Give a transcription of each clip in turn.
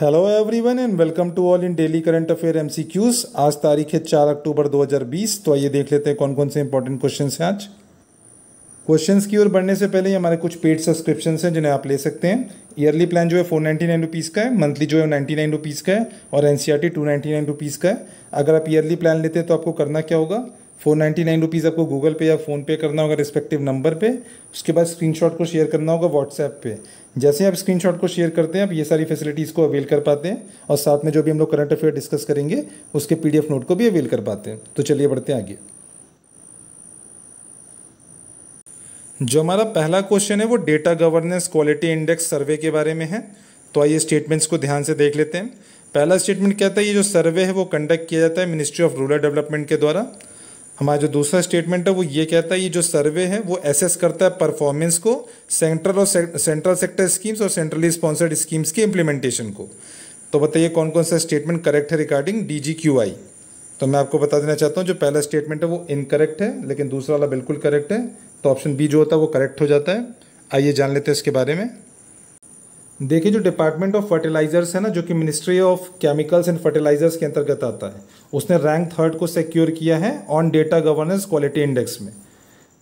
Hello everyone and welcome to all in daily current affair MCQs आज तारीख है चार अक्टूबर 2020 तो आइए देख लेते हैं कौन कौन से इंपॉर्टेंट क्वेश्चन हैं आज क्वेश्चन की ओर बढ़ने से पहले हमारे कुछ पेड सब्सक्रिप्शन हैं जिन्हें आप ले सकते हैं ईयरली प्लान जो है फोर नाइन्टी नाइन रुपीज़ का है मंथली जो है नाइन्टी नाइन रुपीज़ का है और N C R T two ninety nine rupees का है अगर आप ईयरली प्लान लेते हैं तो आपको करना क्या होगा फोर नाइन्टी नाइन रुपीज़ आपको गूगल पे या फ़ोन पे करना होगा रिस्पेक्टिव नंबर पे उसके बाद स्क्रीनशॉट को शेयर करना होगा व्हाट्सएप पे जैसे आप स्क्रीनशॉट को शेयर करते हैं आप ये सारी फैसिलिटीज़ को अवेल कर पाते हैं और साथ में जो भी हम लोग करंट अफेयर डिस्कस करेंगे उसके पीडीएफ नोट को भी अवेल कर पाते हैं तो चलिए बढ़ते हैं आगे जो हमारा पहला क्वेश्चन है वो data governance quality index survey के बारे में है तो आइए स्टेटमेंट्स को ध्यान से देख लेते हैं पहला स्टेटमेंट कहता है ये जो सर्वे है वो कंडक्ट किया जाता है मिनिस्ट्री ऑफ रूरल डेवलपमेंट के द्वारा हमारा जो दूसरा स्टेटमेंट है वो ये कहता है ये जो सर्वे है वो एसेस करता है परफॉर्मेंस को सेंट्रल और सेंट्रल सेक्टर स्कीम्स और सेंट्रली स्पॉन्सर्ड स्कीम्स की इम्प्लीमेंटेशन को तो बताइए कौन कौन सा स्टेटमेंट करेक्ट है regarding D G Q I तो मैं आपको बता देना चाहता हूँ जो पहला स्टेटमेंट है वो इनकरेक्ट है लेकिन दूसरा वाला बिल्कुल करेक्ट है तो ऑप्शन बी जो होता है वो करेक्ट हो जाता है आइए जान लेते हैं इसके बारे में देखिए जो डिपार्टमेंट ऑफ फर्टिलाइजर्स है ना जो कि ministry of chemicals and fertilisers के अंतर्गत आता है उसने रैंक थर्ड को सिक्योर किया है on data governance quality index में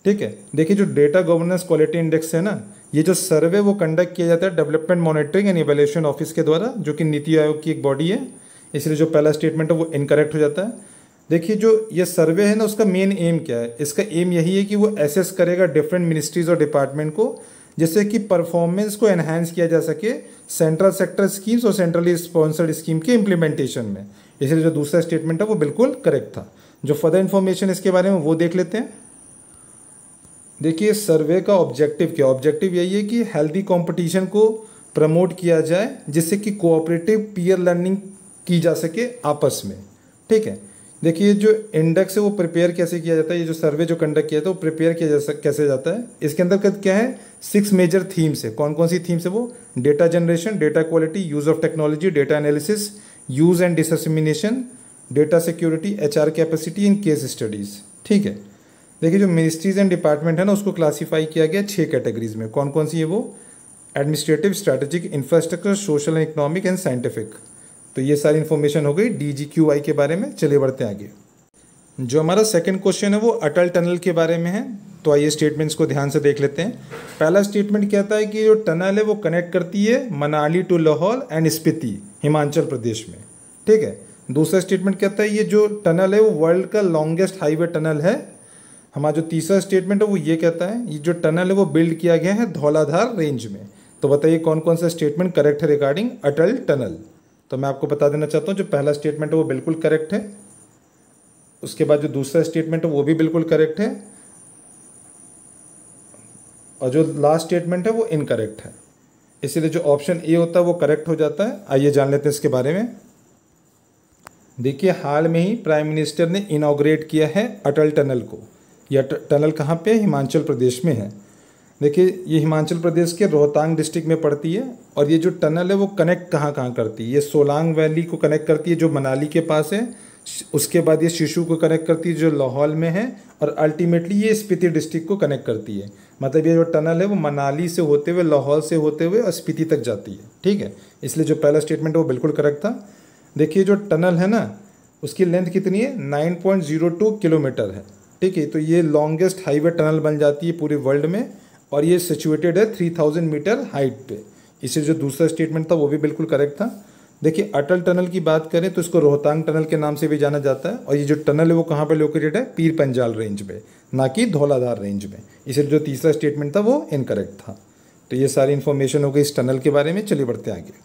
ठीक है देखिए जो डेटा गवर्नेंस क्वालिटी इंडेक्स है ना ये जो सर्वे वो कंडक्ट किया जाता है development monitoring and evaluation office के द्वारा जो कि नीति आयोग की एक बॉडी है इसलिए जो पहला स्टेटमेंट है वो इनकरेक्ट हो जाता है देखिए जो ये सर्वे है ना उसका मेन एम क्या है इसका एम यही है कि वो एसेस करेगा डिफरेंट मिनिस्ट्रीज और डिपार्टमेंट को जिससे कि परफॉर्मेंस को एनहेंस किया जा सके सेंट्रल सेक्टर स्कीम्स और सेंट्रली स्पॉन्सर्ड स्कीम के इम्प्लीमेंटेशन में इसलिए जो दूसरा स्टेटमेंट है वो बिल्कुल करेक्ट था जो फर्दर इन्फॉर्मेशन इसके बारे में वो देख लेते हैं देखिए सर्वे का ऑब्जेक्टिव क्या ऑब्जेक्टिव यही है कि हेल्दी कॉम्पिटिशन को प्रमोट किया जाए जिससे कि कोऑपरेटिव पीयर लर्निंग की जा सके आपस में ठीक है देखिए जो इंडेक्स है वो प्रिपेयर कैसे किया जाता है ये जो सर्वे जो कंडक्ट किया जाता है वो प्रिपेयर किया जा कैसे जाता है इसके अंदर क्या है सिक्स मेजर थीम्स है कौन कौन सी थीम्स है वो data generation data quality use of technology data analysis use and dissemination data security H R capacity in case studies ठीक है देखिए जो मिनिस्ट्रीज एंड डिपार्टमेंट है ना उसको क्लासीफाई किया गया छः कैटेगरीज में कौन कौन सी है वो administrative strategic infrastructure social and economic and scientific तो ये सारी इन्फॉर्मेशन हो गई डी के बारे में चले बढ़ते आगे जो हमारा सेकंड क्वेश्चन है वो अटल टनल के बारे में है तो आइए स्टेटमेंट्स को ध्यान से देख लेते हैं पहला स्टेटमेंट कहता है कि जो टनल है वो कनेक्ट करती है मनाली टू लाहौल एंड स्पिति हिमाचल प्रदेश में ठीक है दूसरा स्टेटमेंट कहता है ये जो टनल है वो वर्ल्ड का लॉन्गेस्ट हाईवे टनल है हमारा जो तीसरा स्टेटमेंट है वो ये कहता है ये जो टनल है वो बिल्ड किया गया है धौलाधार रेंज में तो बताइए कौन कौन सा स्टेटमेंट करेक्ट है रिगार्डिंग अटल टनल तो मैं आपको बता देना चाहता हूँ जो पहला स्टेटमेंट है वो बिल्कुल करेक्ट है उसके बाद जो दूसरा स्टेटमेंट है वो भी बिल्कुल करेक्ट है और जो लास्ट स्टेटमेंट है वो इनकरेक्ट है इसीलिए जो ऑप्शन ए होता है वो करेक्ट हो जाता है आइए जान लेते हैं इसके बारे में देखिए हाल में ही प्राइम मिनिस्टर ने इनाग्रेट किया है अटल टनल को यह टनल कहाँ पे हिमाचल प्रदेश में है देखिए ये हिमाचल प्रदेश के रोहतांग डिस्ट्रिक्ट में पड़ती है और ये जो टनल है वो कनेक्ट कहाँ कहाँ करती है ये सोलांग वैली को कनेक्ट करती है जो मनाली के पास है उसके बाद ये शिशु को कनेक्ट करती है जो लाहौल में है और अल्टीमेटली ये स्पीति डिस्ट्रिक्ट को कनेक्ट करती है मतलब ये जो टनल है वो मनाली से होते हुए लाहौल से होते हुए और स्पीति तक जाती है ठीक है इसलिए जो पहला स्टेटमेंट है वो बिल्कुल करेक्ट था देखिए जो टनल है ना उसकी लेंथ कितनी है नाइन किलोमीटर है ठीक है तो ये लॉन्गेस्ट हाईवे टनल बन जाती है पूरे वर्ल्ड में और ये सिचुएटेड है थ्री थाउजेंड मीटर हाइट पे इसे जो दूसरा स्टेटमेंट था वो भी बिल्कुल करेक्ट था देखिए अटल टनल की बात करें तो इसको रोहतांग टनल के नाम से भी जाना जाता है और ये जो टनल है वो कहाँ पर लोकेटेड है पीर पंजाल रेंज में ना कि धौलाधार रेंज में इसे जो तीसरा स्टेटमेंट था वो इनकरेक्ट था तो ये सारी इन्फॉर्मेशन हो गई इस टनल के बारे में चलिए बढ़ते आगे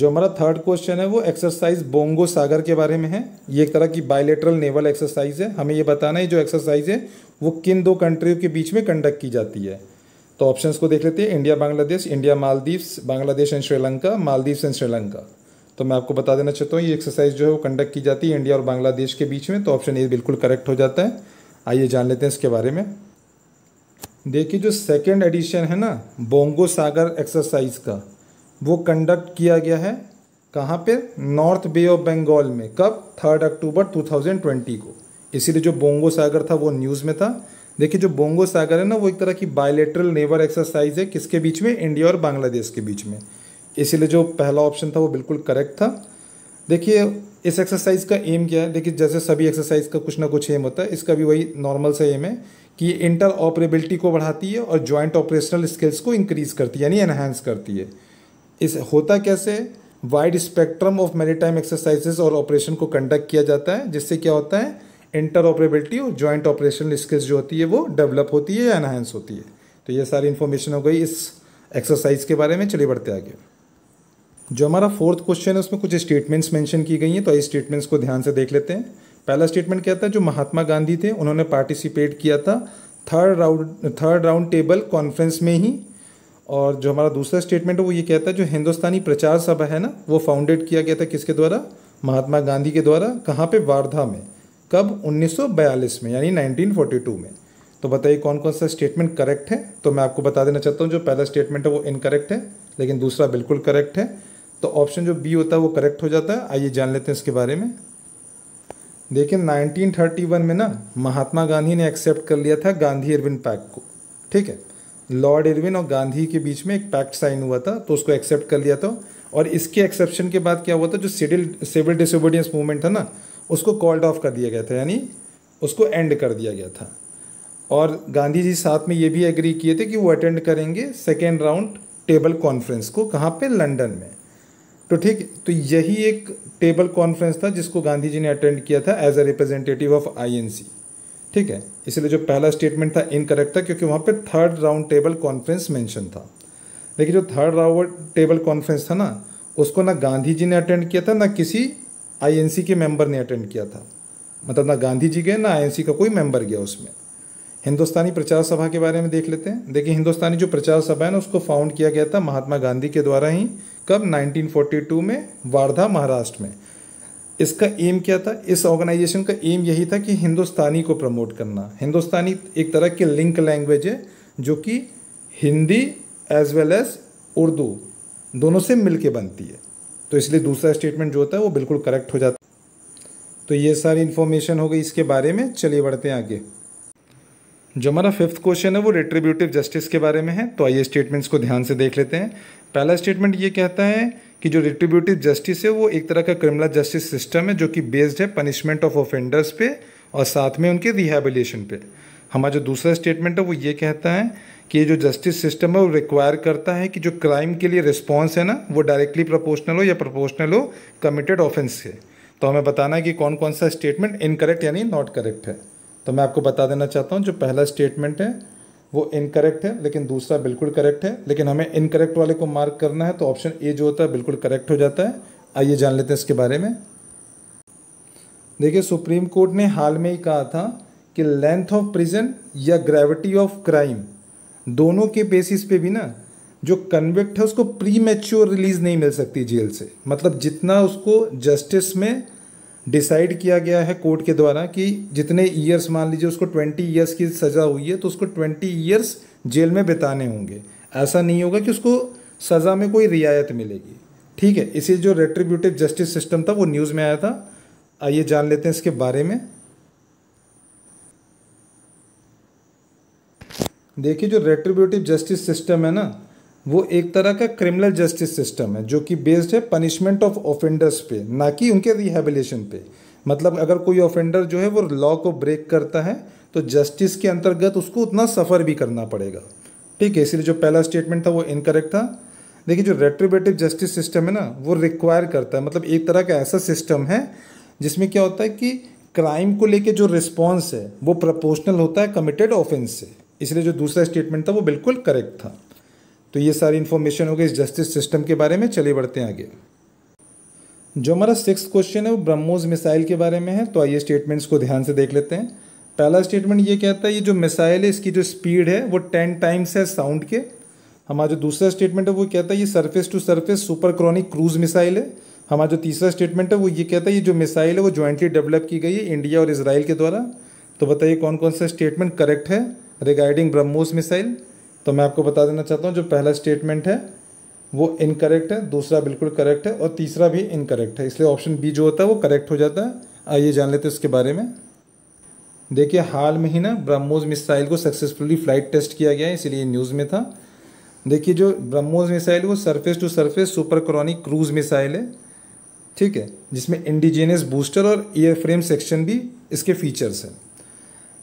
जो हमारा थर्ड क्वेश्चन है वो एक्सरसाइज बोंगो सागर के बारे में है ये एक तरह की बायोलेटरल नेवल एक्सरसाइज है हमें ये बताना है जो एक्सरसाइज है वो किन दो कंट्रियों के बीच में कंडक्ट की जाती है तो ऑप्शंस को देख लेते हैं India Bangladesh India Maldives Bangladesh and Sri Lanka Maldives and Sri Lanka तो मैं आपको बता देना चाहता हूँ ये एक्सरसाइज जो है वो कंडक्ट की जाती है इंडिया और बांग्लादेश के बीच में तो ऑप्शन ए बिल्कुल करेक्ट हो जाता है आइए जान लेते हैं इसके बारे में देखिए जो सेकेंड एडिशन है ना बोंगो सागर एक्सरसाइज का वो कंडक्ट किया गया है कहाँ पे नॉर्थ बे ऑफ बंगाल में कब थर्ड अक्टूबर 2020 को इसीलिए जो बोंगो सागर था वो न्यूज़ में था देखिए जो बोंगो सागर है ना वो एक तरह की बायलेटरल नेवर एक्सरसाइज है किसके बीच में इंडिया और बांग्लादेश के बीच में इसीलिए जो पहला ऑप्शन था वो बिल्कुल करेक्ट था देखिए इस एक्सरसाइज का एम क्या है देखिए जैसे सभी एक्सरसाइज का कुछ ना कुछ एम होता है इसका भी वही नॉर्मल सा एम है कि इंटर ऑपरेबिलिटी को बढ़ाती है और ज्वाइंट ऑपरेशनल स्किल्स को इंक्रीज करती है यानी एनहेंस करती है इस होता कैसे वाइड स्पेक्ट्रम ऑफ मेरी एक्सरसाइजेज और ऑपरेशन को कंडक्ट किया जाता है जिससे क्या होता है इंटर ऑपरेबिलिटी और ज्वाइंट ऑपरेशनल स्किल्स जो होती है वो डेवलप होती है या एनहेंस होती है तो ये सारी इन्फॉर्मेशन हो गई इस एक्सरसाइज के बारे में चले बढ़ते आगे जो हमारा फोर्थ क्वेश्चन है उसमें कुछ स्टेटमेंट्स मेंशन की गई हैं तो इस स्टेटमेंट्स को ध्यान से देख लेते हैं पहला स्टेटमेंट क्या था जो महात्मा गांधी थे उन्होंने पार्टिसिपेट किया था third round third round table conference में ही और जो हमारा दूसरा स्टेटमेंट है वो ये कहता है जो हिंदुस्तानी प्रचार सभा है ना वो फाउंडेड किया गया था किसके द्वारा महात्मा गांधी के द्वारा कहाँ पे वारधा में कब 1942 में यानी 1942 में तो बताइए कौन कौन सा स्टेटमेंट करेक्ट है तो मैं आपको बता देना चाहता हूँ जो पहला स्टेटमेंट है वो इनकरेक्ट है लेकिन दूसरा बिल्कुल करेक्ट है तो ऑप्शन जो बी होता है वो करेक्ट हो जाता है आइए जान लेते हैं इसके बारे में देखिए 1931 में ना महात्मा गांधी ने एक्सेप्ट कर लिया था गांधी इरविन पैक्ट को ठीक है लॉर्ड इरविन और गांधी के बीच में एक पैक्ट साइन हुआ था तो उसको एक्सेप्ट कर लिया था और इसके एक्सेप्शन के बाद क्या हुआ था जो सिविल सिविल डिसोबीडियंस मूवमेंट था ना उसको कॉल्ड ऑफ कर दिया गया था यानी उसको एंड कर दिया गया था और गांधी जी साथ में ये भी एग्री किए थे कि वो अटेंड करेंगे सेकेंड राउंड टेबल कॉन्फ्रेंस को कहाँ पे लंदन में तो ठीक तो यही एक टेबल कॉन्फ्रेंस था जिसको गांधी जी ने अटेंड किया था as a representative of INC ठीक है इसलिए जो पहला स्टेटमेंट था इनकरेक्ट था क्योंकि वहाँ पे third round table conference mention था लेकिन जो थर्ड राउंड टेबल कॉन्फ्रेंस था ना उसको ना गांधी जी ने अटेंड किया था ना किसी आईएनसी के मेंबर ने अटेंड किया था मतलब ना गांधी जी गए ना आईएनसी का कोई मेंबर गया उसमें हिंदुस्तानी प्रचार सभा के बारे में देख लेते हैं देखिए हिंदुस्तानी जो प्रचार सभा है ना उसको फाउंड किया गया था महात्मा गांधी के द्वारा ही कब 1942 में वारधा महाराष्ट्र में इसका एम क्या था इस ऑर्गेनाइजेशन का एम यही था कि हिंदुस्तानी को प्रमोट करना हिंदुस्तानी एक तरह की लिंक लैंग्वेज है जो कि Hindi as well as Urdu दोनों से मिल के बनती है तो इसलिए दूसरा स्टेटमेंट जो होता है वो बिल्कुल करेक्ट हो जाता है तो ये सारी इन्फॉर्मेशन हो गई इसके बारे में चलिए बढ़ते हैं आगे जो हमारा फिफ्थ क्वेश्चन है वो रिट्रीब्यूटिव जस्टिस के बारे में है तो आइए स्टेटमेंट्स को ध्यान से देख लेते हैं पहला स्टेटमेंट ये कहता है कि जो रिट्रीब्यूटिव जस्टिस है वो एक तरह का क्रिमिनल जस्टिस सिस्टम है जो कि बेस्ड है पनिशमेंट ऑफ ऑफेंडर्स पे और साथ में उनके रिहेबिलेशन पे हमारा जो दूसरा स्टेटमेंट है वो ये कहता है कि ये जो जस्टिस सिस्टम है वो रिक्वायर करता है कि जो क्राइम के लिए रिस्पॉन्स है ना वो डायरेक्टली प्रोपोर्शनल हो या प्रोपोर्शनल हो कमिटेड ऑफेंस से तो हमें बताना है कि कौन कौन सा स्टेटमेंट इनकरेक्ट यानी नॉट करेक्ट है तो मैं आपको बता देना चाहता हूँ जो पहला स्टेटमेंट है वो इनकरेक्ट है लेकिन दूसरा बिल्कुल करेक्ट है लेकिन हमें इनकरेक्ट वाले को मार्क करना है तो ऑप्शन ए जो होता है बिल्कुल करेक्ट हो जाता है आइए जान लेते हैं इसके बारे में देखिए सुप्रीम कोर्ट ने हाल में ही कहा था कि लेंथ ऑफ प्रिजन या ग्रेविटी ऑफ क्राइम दोनों के बेसिस पे भी ना जो कन्विक्ट है उसको प्री मेच्योर रिलीज़ नहीं मिल सकती जेल से मतलब जितना उसको जस्टिस में डिसाइड किया गया है कोर्ट के द्वारा कि जितने ईयर्स मान लीजिए उसको ट्वेंटी ईयर्स की सज़ा हुई है तो उसको ट्वेंटी ईयर्स जेल में बिताने होंगे ऐसा नहीं होगा कि उसको सज़ा में कोई रियायत मिलेगी ठीक है इसी जो रेट्रीब्यूटिव जस्टिस सिस्टम था वो न्यूज़ में आया था आइए जान लेते हैं इसके बारे में देखिए जो रेट्रीब्यूटिव जस्टिस सिस्टम है ना वो एक तरह का क्रिमिनल जस्टिस सिस्टम है जो कि बेस्ड है पनिशमेंट ऑफ ऑफेंडर्स पे ना कि उनके रिहेबिलेशन पे मतलब अगर कोई ऑफेंडर जो है वो लॉ को ब्रेक करता है तो जस्टिस के अंतर्गत उसको उतना सफ़र भी करना पड़ेगा ठीक है इसलिए जो पहला स्टेटमेंट था वो इनकरेक्ट था देखिए जो रेट्रीब्यूटिव जस्टिस सिस्टम है ना वो रिक्वायर करता है मतलब एक तरह का ऐसा सिस्टम है जिसमें क्या होता है कि क्राइम को लेके जो रिस्पॉन्स है वो प्रपोर्शनल होता है कमिटेड ऑफेंस से इसलिए जो दूसरा स्टेटमेंट था वो बिल्कुल करेक्ट था तो ये सारी इन्फॉर्मेशन हो गई इस जस्टिस सिस्टम के बारे में चले बढ़ते हैं आगे जो हमारा सिक्स क्वेश्चन है वो ब्रह्मोस मिसाइल के बारे में है तो आइए स्टेटमेंट्स को ध्यान से देख लेते हैं पहला स्टेटमेंट ये कहता है ये जो मिसाइल है इसकी जो स्पीड है वो टेन टाइम्स है साउंड के हमारा जो दूसरा स्टेटमेंट है वो कहता है ये surface to surface supersonic cruise missile है हमारा जो तीसरा स्टेटमेंट है वो ये कहता है ये जो मिसाइल है वो ज्वाइंटली डेवलप की गई है इंडिया और इसराइल के द्वारा तो बताइए कौन कौन सा स्टेटमेंट करेक्ट है रिगार्डिंग ब्रह्मोस मिसाइल तो मैं आपको बता देना चाहता हूँ जो पहला स्टेटमेंट है वो इनकरेक्ट है दूसरा बिल्कुल करेक्ट है और तीसरा भी इनकरेक्ट है इसलिए ऑप्शन बी जो होता है वो करेक्ट हो जाता है आइए जान लेते हैं उसके बारे में देखिए हाल में ही ना ब्रह्मोस मिसाइल को सक्सेसफुली फ्लाइट टेस्ट किया गया है इसलिए न्यूज़ में था देखिए जो ब्रह्मोस मिसाइल वो surface to surface supersonic cruise missile है ठीक है जिसमें इंडिजीनियस बूस्टर और एयर फ्रेम सेक्शन भी इसके फीचर्स हैं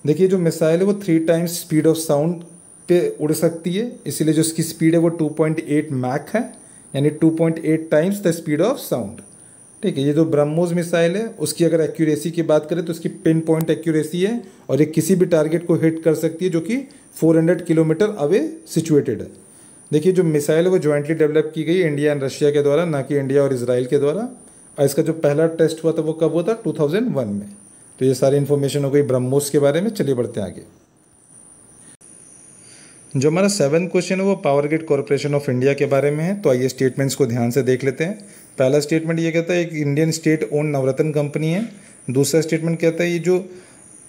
देखिए जो मिसाइल है वो three times speed of sound पे उड़ सकती है इसीलिए जो इसकी स्पीड है वो टू पॉइंट एट मैक है यानी two point eight times the speed of sound ठीक है ये जो ब्रह्मोस मिसाइल है उसकी अगर एक्यूरेसी की बात करें तो उसकी पिन पॉइंट एक्यूरेसी है और ये किसी भी टारगेट को हिट कर सकती है जो कि 400 किलोमीटर अवे सिचुएटेड है देखिए जो मिसाइल है वो ज्वाइंटली डेवलप की गई इंडिया एंड रशिया के द्वारा ना कि इंडिया और इसराइल के द्वारा और इसका जो पहला टेस्ट हुआ था वो कब हुआ था टू में तो ये सारी इन्फॉर्मेशन हो गई ब्रह्मोस के बारे में चलिए बढ़ते हैं आगे जो हमारा सेवन क्वेश्चन है वो power grid corporation of India के बारे में है तो आइए स्टेटमेंट्स को ध्यान से देख लेते हैं पहला स्टेटमेंट ये कहता है एक Indian state owned Navratna company है दूसरा स्टेटमेंट कहता है ये जो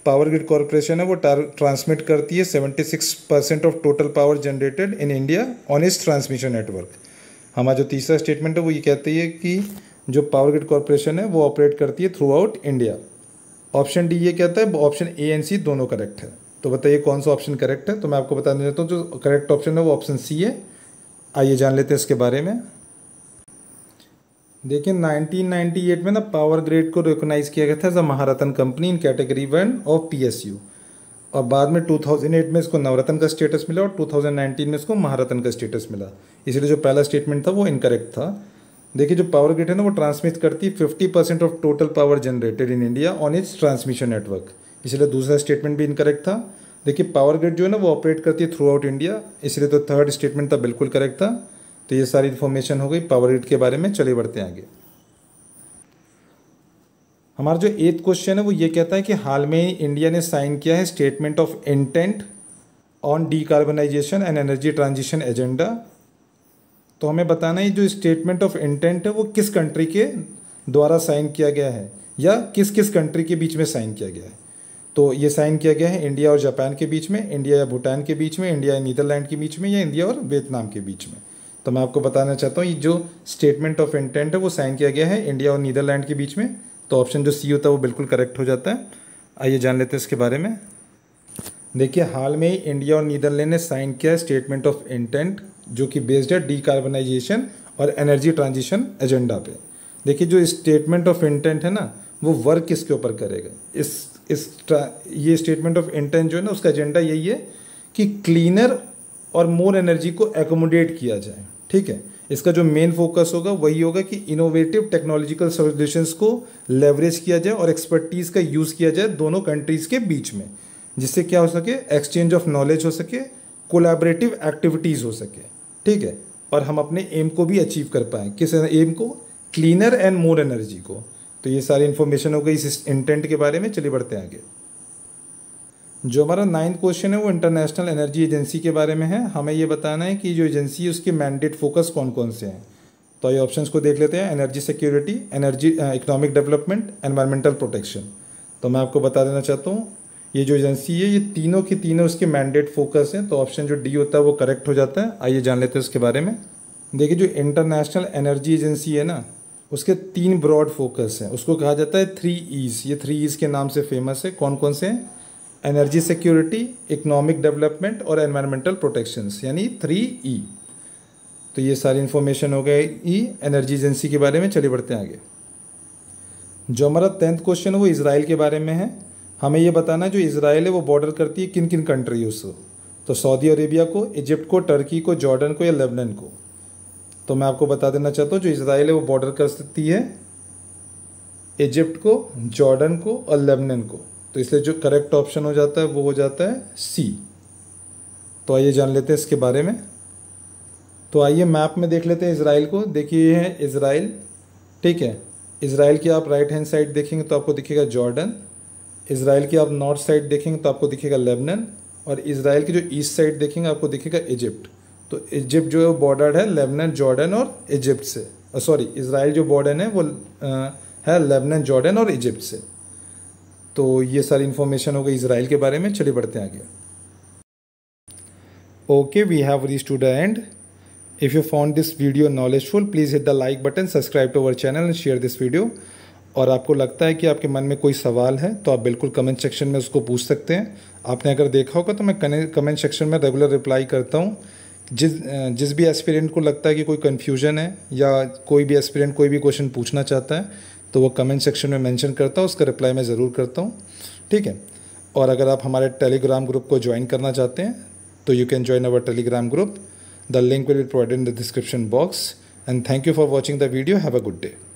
पावर ग्रिड कॉरपोरेशन है वो ट्रांसमिट करती है seventy percent of total power generated in India on its transmission network हमारा जो तीसरा स्टेटमेंट है वो ये कहती है कि जो पावर ग्रिड कॉरपोरेशन है वो ऑपरेट करती है throughout India option D ये कहता है ऑप्शन ए एंड सी दोनों करेक्ट है तो बताइए कौन सा ऑप्शन करेक्ट है तो मैं आपको बता चाहता हूँ जो करेक्ट ऑप्शन है वो ऑप्शन सी है आइए जान लेते हैं इसके बारे में देखिए 1998 में ना पावर ग्रेड को रिकोगनाइज़ किया गया था as a Maharatna company in category one of PSU और बाद में 2008 में इसको नवरत्न का स्टेटस मिला और 2019 में इसको महारत्न का स्टेटस मिला इसलिए जो पहला स्टेटमेंट था वो इनकरेक्ट था देखिए जो पावर ग्रिड है ना वो ट्रांसमिट करती है fifty percent of total power generated in India on its transmission network इसलिए दूसरा स्टेटमेंट भी इनकरेक्ट था देखिए पावर ग्रिड जो है ना वो ऑपरेट करती है थ्रू आउट इंडिया इसलिए तो थर्ड स्टेटमेंट था बिल्कुल करेक्ट था तो ये सारी इन्फॉर्मेशन हो गई पावर ग्रिड के बारे में चले बढ़ते आगे हमारा जो एथ क्वेश्चन है वो ये कहता है कि हाल में इंडिया ने साइन किया है statement of intent on D and energy transition agenda तो हमें बताना है जो स्टेटमेंट ऑफ इंटेंट है वो किस कंट्री के द्वारा साइन किया गया है या किस किस कंट्री के बीच में साइन किया गया है तो ये साइन किया गया है इंडिया और जापान के बीच में इंडिया या भूटान के बीच में इंडिया या नीदरलैंड के बीच में या इंडिया और वियतनाम के बीच में तो मैं आपको बताना चाहता हूँ ये जो स्टेटमेंट ऑफ इंटेंट है वो साइन किया गया है इंडिया और नीदरलैंड के बीच में तो ऑप्शन जो सी होता है वो बिल्कुल करेक्ट हो जाता है आइए जान लेते हैं इसके बारे में देखिए हाल में ही इंडिया और नीदरलैंड ने साइन किया स्टेटमेंट ऑफ इंटेंट जो कि बेस्ड है डीकार्बनाइजेशन और एनर्जी ट्रांजिशन एजेंडा पे देखिए जो स्टेटमेंट ऑफ इंटेंट है ना वो वर्क किसके ऊपर करेगा इस इस ये स्टेटमेंट ऑफ इंटेंट जो है ना उसका एजेंडा यही है कि क्लीनर और मोर एनर्जी को एकोमोडेट किया जाए ठीक है इसका जो मेन फोकस होगा वही होगा कि इनोवेटिव टेक्नोलॉजिकल सोल्यूशंस को लेवरेज किया जाए और एक्सपर्टीज़ का यूज़ किया जाए दोनों कंट्रीज़ के बीच में जिससे क्या हो सके एक्सचेंज ऑफ नॉलेज हो सके कोलैबोरेटिव एक्टिविटीज़ हो सके ठीक है और हम अपने एम को भी अचीव कर पाएँ किस एम को क्लीनर एंड मोर एनर्जी को तो ये सारी इन्फॉर्मेशन हो गई इस इंटेंट के बारे में चले बढ़ते हैं आगे जो हमारा नाइन्थ क्वेश्चन है वो इंटरनेशनल एनर्जी एजेंसी के बारे में है हमें ये बताना है कि जो एजेंसी है उसके मैंडेट फोकस कौन कौन से हैं तो ये ऑप्शंस को देख लेते हैं energy security energy economic development environmental protection तो मैं आपको बता देना चाहता हूँ ये जो एजेंसी है ये तीनों की तीनों इसके मैंडेट फोकस हैं तो ऑप्शन जो डी होता है वो करेक्ट हो जाता है आइए जान लेते हैं इसके बारे में देखिए जो इंटरनेशनल एनर्जी एजेंसी है ना उसके तीन ब्रॉड फोकस हैं उसको कहा जाता है थ्री ईज ये थ्री ईज के नाम से फेमस है कौन कौन से हैं एनर्जी सिक्योरिटी इकोनॉमिक डेवलपमेंट और एनवायरमेंटल प्रोटेक्शन यानी थ्री ई e। तो ये सारी इन्फॉर्मेशन हो गई ई एनर्जी एजेंसी के बारे में चले बढ़ते हैं आगे जो हमारा टेंथ क्वेश्चन है वो इसराइल के बारे में है हमें ये बताना है जो इसराइल है वो बॉर्डर करती है किन किन कंट्री से तो सऊदी अरेबिया को इजिप्ट को टर्की को जॉर्डन को या लेबनन को तो मैं आपको बता देना चाहता हूँ जो इसराइल है वो बॉर्डर कर सकती है इजिप्ट को जॉर्डन को और लेबनन को तो इसलिए जो करेक्ट ऑप्शन हो जाता है वो हो जाता है सी तो आइए जान लेते हैं इसके बारे में तो आइए मैप में देख लेते हैं इसराइल को देखिए है इसराइल ठीक है इसराइल की आप राइट हैंड साइड देखेंगे तो आपको दिखेगा जॉर्डन इसराइल की आप नॉर्थ साइड देखेंगे तो आपको दिखेगा लेबनन और इसराइल की जो ईस्ट साइड देखेंगे आपको दिखेगा इजिप्ट तो इजिप्ट जो है वो बॉर्डर है लेबनन जॉर्डन और इजिप्ट से सॉरी इसराइल जो बॉर्डर है वो है लेबनन जॉर्डन और इजिप्ट से तो ये सारी इन्फॉर्मेशन हो गई इसराइल के बारे में चले बढ़ते हैं आगे okay we have reach to the end if you found this video knowledgeful please hit the like button subscribe to our channel and share this video और आपको लगता है कि आपके मन में कोई सवाल है तो आप बिल्कुल कमेंट सेक्शन में उसको पूछ सकते हैं आपने अगर देखा होगा तो मैं कमेंट सेक्शन में रेगुलर रिप्लाई करता हूँ जिस जिस भी एस्पिरेंट को लगता है कि कोई कन्फ्यूजन है या कोई भी एस्पिरेंट कोई भी क्वेश्चन पूछना चाहता है तो वो कमेंट सेक्शन में मेंशन करता हूँ उसका रिप्लाई मैं ज़रूर करता हूँ ठीक है और अगर आप हमारे टेलीग्राम ग्रुप को ज्वाइन करना चाहते हैं तो you can join our Telegram group the link will be provided in the description box and thank you for watching the video have a good day